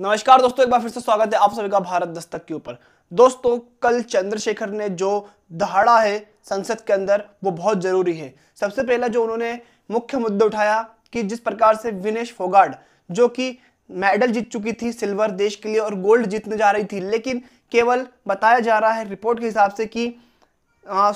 नमस्कार दोस्तों एक बार फिर से स्वागत है आप सभी का भारत दस्तक के ऊपर दोस्तों कल चंद्रशेखर ने जो दहाड़ा है संसद के अंदर वो बहुत जरूरी है सबसे पहला जो उन्होंने मुख्य मुद्दा उठाया कि जिस प्रकार से विनेश फोगाड जो कि मेडल जीत चुकी थी सिल्वर देश के लिए और गोल्ड जीतने जा रही थी लेकिन केवल बताया जा रहा है रिपोर्ट के हिसाब से कि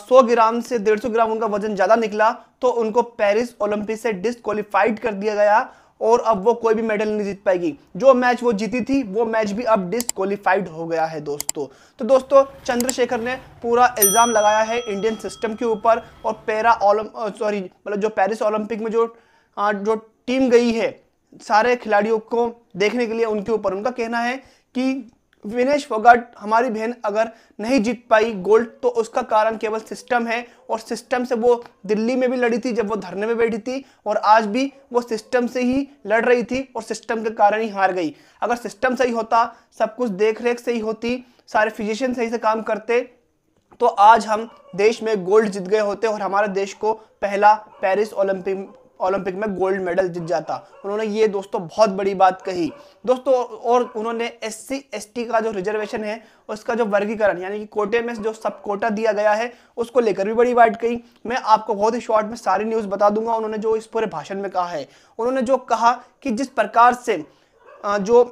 सौ ग्राम से डेढ़ सौ ग्राम उनका वजन ज़्यादा निकला तो उनको पेरिस ओलंपिक से डिसक्वालीफाइड कर दिया गया और अब वो कोई भी मेडल नहीं जीत पाएगी जो मैच वो जीती थी वो मैच भी अब डिसक्वालीफाइड हो गया है दोस्तों तो दोस्तों चंद्रशेखर ने पूरा इल्ज़ाम लगाया है इंडियन सिस्टम के ऊपर और पैरा ओलम सॉरी मतलब जो पेरिस ओलंपिक में जो आ, जो टीम गई है सारे खिलाड़ियों को देखने के लिए उनके ऊपर उनका कहना है कि विनेश फोगाट हमारी बहन अगर नहीं जीत पाई गोल्ड तो उसका कारण केवल सिस्टम है और सिस्टम से वो दिल्ली में भी लड़ी थी जब वो धरने में बैठी थी और आज भी वो सिस्टम से ही लड़ रही थी और सिस्टम के कारण ही हार गई अगर सिस्टम सही होता सब कुछ देख रेख सही होती सारे फिजिशियन सही से काम करते तो आज हम देश में गोल्ड जीत गए होते और हमारे देश को पहला पेरिस ओलंपिक ओलंपिक में गोल्ड मेडल जीत जाता उन्होंने ये दोस्तों बहुत बड़ी बात कही दोस्तों और उन्होंने एस सी एस टी का जो रिजर्वेशन है उसका जो वर्गीकरण यानी कि कोटे में जो सब कोटा दिया गया है उसको लेकर भी बड़ी बात कही मैं आपको बहुत ही शॉर्ट में सारी न्यूज़ बता दूंगा उन्होंने जो इस पूरे भाषण में कहा है उन्होंने जो कहा कि जिस प्रकार से जो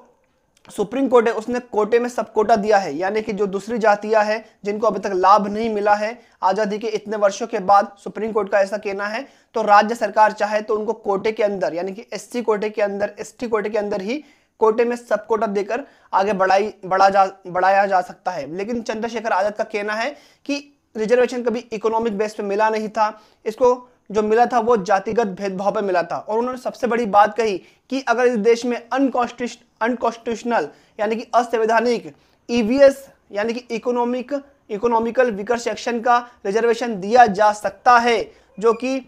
सुप्रीम कोर्ट है उसने कोटे में सब कोटा दिया है यानी कि जो दूसरी जातियां हैं जिनको अभी तक लाभ नहीं मिला है आज़ादी के इतने वर्षों के बाद सुप्रीम कोर्ट का ऐसा कहना है तो राज्य सरकार चाहे तो उनको कोटे के अंदर यानी कि एससी कोटे के अंदर एसटी कोटे के अंदर ही कोटे में सब कोटा देकर आगे बढ़ाई बढ़ा जा बढ़ाया जा सकता है लेकिन चंद्रशेखर आज़ाद का कहना है कि रिजर्वेशन कभी इकोनॉमिक बेस पे मिला नहीं था इसको जो मिला था वो जातिगत भेदभाव पर मिला था और उन्होंने सबसे बड़ी बात कही कि अगर इस देश में अनकॉन्स्टिट्यूशन अनकॉन्स्टिट्यूशनल यानी कि असंवैधानिक ईवीएस e यानी कि इकोनॉमिक इकोनॉमिकल विकर सेक्शन का रिजर्वेशन दिया जा सकता है जो कि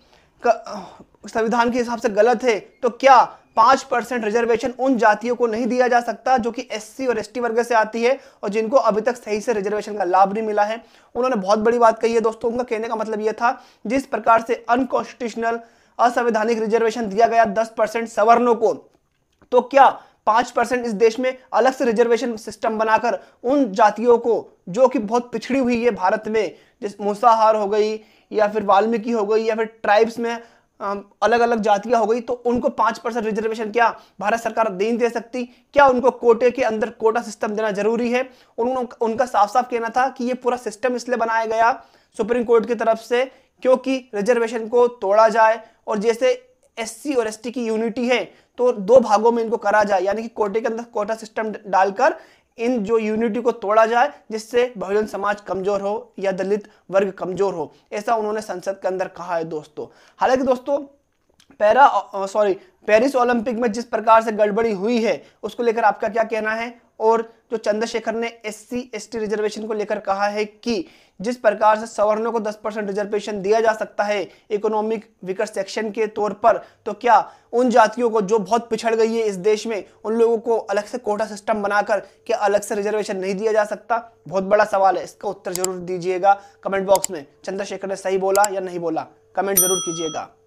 संविधान के हिसाब से गलत है तो क्या पाँच परसेंट रिजर्वेशन उन जातियों को नहीं दिया जा सकता जो कि एससी और एसटी वर्ग से आती है और जिनको अभी तक सही से रिजर्वेशन का लाभ नहीं मिला है उन्होंने बहुत बड़ी बात कही है दोस्तों उनका कहने का मतलब यह था जिस प्रकार से अनकॉन्स्टिट्यूशनल असंवैधानिक रिजर्वेशन दिया गया दस परसेंट सवर्णों को तो क्या पाँच परसेंट इस देश में अलग से रिजर्वेशन सिस्टम बनाकर उन जातियों को जो कि बहुत पिछड़ी हुई है भारत में जैसे मूसाहार हो गई या फिर वाल्मीकि हो गई या फिर ट्राइब्स में अलग अलग जातियां हो गई तो उनको पाँच परसेंट रिजर्वेशन क्या भारत सरकार नहीं दे सकती क्या उनको कोटे के अंदर कोटा सिस्टम देना जरूरी है उन्होंने उनका साफ साफ कहना था कि ये पूरा सिस्टम इसलिए बनाया गया सुप्रीम कोर्ट की तरफ से क्योंकि रिजर्वेशन को तोड़ा जाए और जैसे एससी और एसटी की यूनिटी है तो दो भागों में इनको करा जाए यानी कि कोटे के अंदर कोटा सिस्टम डालकर इन जो यूनिटी को तोड़ा जाए जिससे बहुजन समाज कमजोर हो या दलित वर्ग कमजोर हो ऐसा उन्होंने संसद के अंदर कहा है दोस्तों हालांकि दोस्तों पैरा सॉरी पेरिस ओलंपिक में जिस प्रकार से गड़बड़ी हुई है उसको लेकर आपका क्या कहना है और जो चंद्रशेखर ने S C S T reservation को लेकर कहा है कि जिस प्रकार से सवर्णों को 10 परसेंट रिजर्वेशन दिया जा सकता है इकोनॉमिक विकर सेक्शन के तौर पर तो क्या उन जातियों को जो बहुत पिछड़ गई है इस देश में उन लोगों को अलग से कोटा सिस्टम बनाकर क्या अलग से रिजर्वेशन नहीं दिया जा सकता बहुत बड़ा सवाल है इसका उत्तर जरूर दीजिएगा कमेंट बॉक्स में चंद्रशेखर ने सही बोला या नहीं बोला कमेंट जरूर कीजिएगा